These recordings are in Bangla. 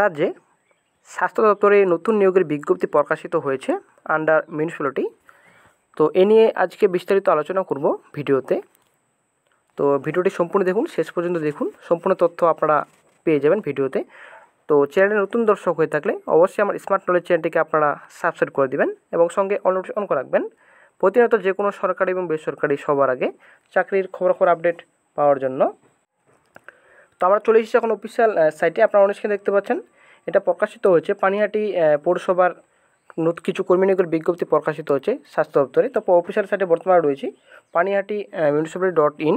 রাজ্যে স্বাস্থ্য দপ্তরে নতুন নিয়োগের বিজ্ঞপ্তি প্রকাশিত হয়েছে আন্ডার মিউনিসিপ্যালিটি তো এ নিয়ে আজকে বিস্তারিত আলোচনা করব ভিডিওতে তো ভিডিওটি সম্পূর্ণ দেখুন শেষ পর্যন্ত দেখুন সম্পূর্ণ তথ্য আপনারা পেয়ে যাবেন ভিডিওতে তো চ্যানেলে নতুন দর্শক হয়ে থাকলে অবশ্যই আমার স্মার্ট নলেজ চ্যানেলটিকে আপনারা সাবস্ক্রাইব করে দিবেন এবং সঙ্গে অল অন করে রাখবেন প্রতিনিয়ত যে কোনো সরকারি এবং বেসরকারি সবার আগে চাকরির খবরাখবর আপডেট পাওয়ার জন্য তো আমরা চলে এসেছি এখন অফিসিয়াল সাইটে আপনারা অনেক দেখতে পাচ্ছেন এটা প্রকাশিত হয়েছে পানিহাটি পৌরসভার কিছু কর্মী বিজ্ঞপ্তি প্রকাশিত হয়েছে স্বাস্থ্য দপ্তরে তো অফিসিয়াল সাইটে বর্তমানে রয়েছি পানিহাটি মিউনিসিপ্যালিটি ডট ইন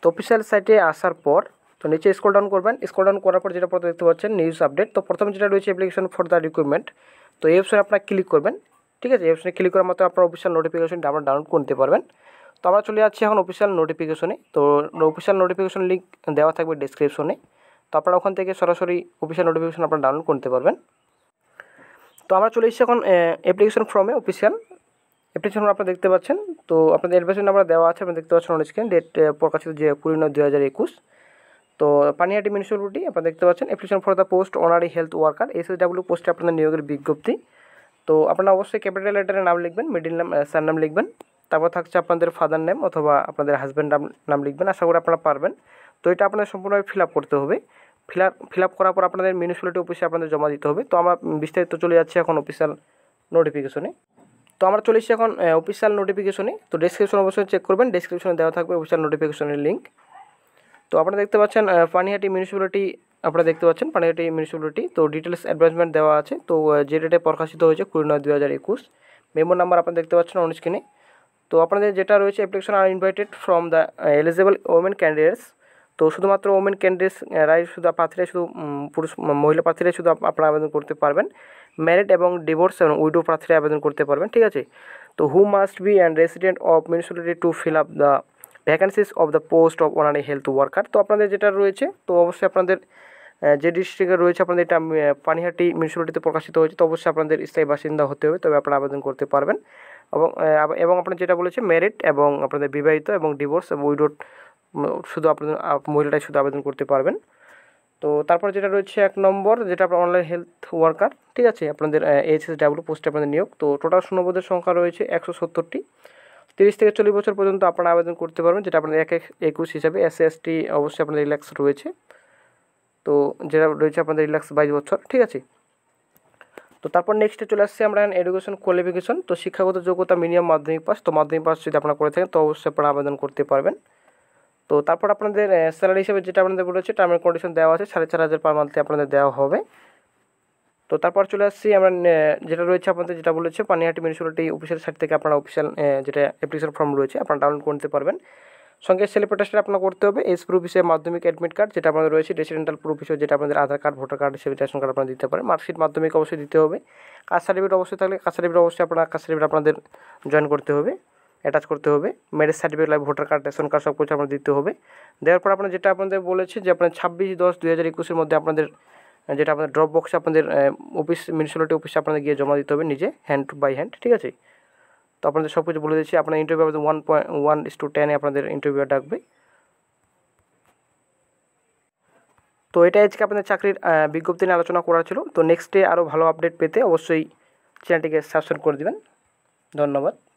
তো অফিসিয়াল সাইটে আসার পর তো নিচে স্ক্রল ডাউন করবেন স্ক্রল ডাউন করার পর যেটা প্রথমে দেখতে পাচ্ছেন নিউজ আপডেট তো প্রথমে যেটা রয়েছে অ্যাপ্লিকেশন ফর দ্য রিকুইরমেন্ট তো এই অপশানে আপনারা ক্লিক করবেন ঠিক আছে এই অপশানে ক্লিক করার মতো আপনার অফিসিয়াল নোটিফিকেশনটা আপনার ডাউনলোড করতে পারবেন তো আমরা চলে যাচ্ছি এখন অফিসিয়াল নোটিফিকেশনে তো অফিসিয়াল নোটিফিকেশন লিঙ্ক দেওয়া থাকবে ডিসক্রিপশনে তো আপনারা ওখান থেকে সরাসরি অফিসিয়াল নোটিফিকেশন আপনারা ডাউনলোড করতে পারবেন তো আমরা চলে এসেছি এখন অ্যাপ্লিকেশন ফর্মে অফিসিয়াল অ্যাপ্লিকেশন আপনারা দেখতে পাচ্ছেন তো আপনাদের অ্যাডভেশন নাম্বার দেওয়া আছে আপনারা দেখতে পাচ্ছেন অনেক ডেট প্রকাশিত যে কুড়ি নয় দু হাজার একুশ তো পানিহাটি মিউনিসিপ্যালিটি আপনারা দেখতে পাচ্ছেন application for the post honorary health worker W পোস্টে আপনাদের নিয়োগের বিজ্ঞপ্তি তো আপনারা অবশ্যই ক্যাপিটাল লেটারের নাম লিখবেন মিডিল নাম স্যার নাম লিখবেন তারপর থাকছে আপনাদের ফাদার নেম অথবা আপনাদের হাজব্যান্ড নাম নাম লিখবেন আশা করি আপনারা পারবেন তো এটা আপনাদের সম্পূর্ণভাবে ফিল আপ করতে হবে ফিল আপ ফিল আপ করার পর আপনাদের মিউনিসিপ্যালিটি অফিসে আপনাদের জমা দিতে হবে তো আমরা বিস্তারিত চলে যাচ্ছি এখন অফিসিয়াল নোটিফিকেশনে তো আমরা চলে এসেছি এখন অফিসিয়াল নোটিফিকেশনে তো ডেসক্রিপশন অবশ্যই চেক করবেন ডেসক্রিপশনে দেওয়া থাকবে অফিসিয়াল নোটিফিকেশনের লিঙ্ক তো আপনারা দেখতে পাচ্ছেন পানিহাটি মিউনিসিপ্যালিটি আপনারা দেখতে পাচ্ছেন পানিহাটি মিউনিসিপ্যালিটি তো ডিটেলস অ্যাডভান্সমেন্ট দেওয়া আছে তো যে ডেটে প্রকাশিত হয়েছে কুড়ি নয় দু হাজার একুশ মেমো নাম্বার আপনারা দেখতে পাচ্ছেন অনেক স্ক্রিনে তো আপনাদের যেটা রয়েছে application are invited from the eligible women candidates তো শুধুমাত্র ওমেন ক্যান্ডিডেটস uh, রাই শুধু প্রার্থীরাই শুধু পুরুষ মহিলা প্রার্থীরাই শুধু আপনারা আবেদন করতে পারবেন ম্যারিড এবং ডিভোর্স এবং উইডো প্রার্থীরা আবেদন করতে পারবেন ঠিক আছে তো who must be and resident of municipality to fill up the vacancies of the post of honorary health worker তো আপনাদের যেটা রয়েছে তো অবশ্যই আপনাদের যে ডিস্ট্রিক্টে রয়েছে আপনাদের এটা পানিহাটি মিউনিসিপ্যালিটিতে প্রকাশিত হয়েছে তো অবশ্যই আপনাদের স্থায়ী বাসিন্দা হতে হবে তবে আপনারা আবেদন করতে পারবেন এবং এবং আপনার যেটা বলেছে মেরিট এবং আপনাদের বিবাহিত এবং ডিভোর্স এবং উইডোর শুধু আপনাদের মহিলাটাই শুধু আবেদন করতে পারবেন তো তারপর যেটা রয়েছে এক নম্বর যেটা আপনার অনলাইন হেলথ ওয়ার্কার ঠিক আছে আপনাদের এইচ এস ডাব্লিউ পোস্টে আপনাদের নিয়োগ তো টোটাল শূন্যপদের সংখ্যা রয়েছে একশো সত্তরটি তিরিশ থেকে চল্লিশ বছর পর্যন্ত আপনারা আবেদন করতে পারবেন যেটা আপনাদের এক এক একুশ হিসাবে এস এসটি অবশ্যই আপনাদের রিল্যাক্স রয়েছে তো যেটা রয়েছে আপনাদের রিল্যাক্স বাইশ বছর ঠিক আছে তো তারপর নেক্সটে চলে আসছে আমরা এডুকেশন কোয়ালিফিকেশন তো শিক্ষাগত যোগ্যতা মিনিমাম মাধ্যমিক পাস তো মাধ্যমিক পাস যদি আপনারা করে থাকেন তো অবশ্যই আপনারা আবেদন করতে পারবেন তো তারপর আপনাদের স্যালারি হিসেবে যেটা আপনাদের বলেছে টার্ম অ্যান্ড কন্ডিশন দেওয়া আছে সাড়ে চার হাজার পার মান্থে আপনাদের দেওয়া হবে তো তারপর চলে আসছি আমরা যেটা রয়েছে আপনাদের যেটা বলেছে পানিহাটি মিউনিসিপ্যালিটি অফিসের সাইট থেকে আপনারা অফিসিয়াল যেটা অ্যাপ্লিকেশন ফর্ম রয়েছে আপনারা ডাউনলোড করতে পারবেন সঙ্গে সেলফ আপনার করতে হবে এস প্রুফ হিসেবে মাধ্যমিক অ্যাডমিট কার্ড যেটা আপনাদের রয়েছে রেসিডেন্টাল প্রুফ হিসেবে যেটা আপনাদের আধার কার্ড ভোটার কার্ড হিসেবে রেশন কার্ড আপনারা দিতে পারে মার্কশিট মাধ্যমিক অবশ্যই দিতে হবে কাস্ট সার্টিফিকেট অবশ্যই থাকলে কাস্ট সার্টিফিকেট অবশ্যই আপনার কাস্ট সার্টিফিকেট আপনাদের জয়েন করতে হবে অ্যাটাচ করতে হবে marriage certificate live voter card ration card সব কিছু আপনার দিতে হবে দেওয়ার পর আপনার যেটা আপনাদের বলেছে যে আপনার ছাব্বিশ দশ দু হাজার একুশের মধ্যে আপনাদের যেটা আপনাদের ড্রপ বক্সে আপনাদের অফিস মিউনিসিপ্যালিটি অফিসে আপনাদের গিয়ে জমা দিতে হবে নিজে হ্যান্ড বাই হ্যান্ড ঠিক আছে তো আপনাদের সব কিছু বলে দিচ্ছি আপনার ইন্টারভিউ হবে ওয়ান পয়েন্ট ওয়ান টু আপনাদের ইন্টারভিউ ডাকবে তো এটাই আজকে আপনাদের চাকরির বিজ্ঞপ্তি নিয়ে আলোচনা করা ছিল তো নেক্সট ডে আরও ভালো আপডেট পেতে অবশ্যই চ্যানেলটিকে সাবস্ক্রাইব করে দেবেন ধন্যবাদ